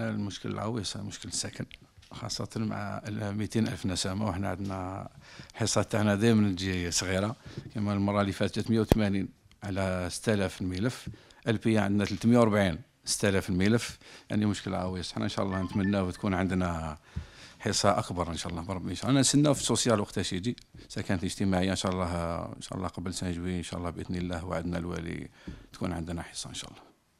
احنا المشكل العويصة مشكل السكن خاصة مع 200 ألف نسمة وحنا عندنا الحصة تاعنا دائما تجي صغيرة كما المرة اللي فاتت 180 على 6000 الملف البي عندنا 340 6000 الملف يعني مشكل عويص حنا إن شاء الله نتمناو تكون عندنا حصة أكبر إن شاء الله بربي إن شاء الله أنا نستناو في السوسيال وقتاش يجي سكنت اجتماعية إن شاء الله إن شاء الله قبل سان جوي إن شاء الله بإذن الله وعدنا الوالي تكون عندنا حصة إن شاء الله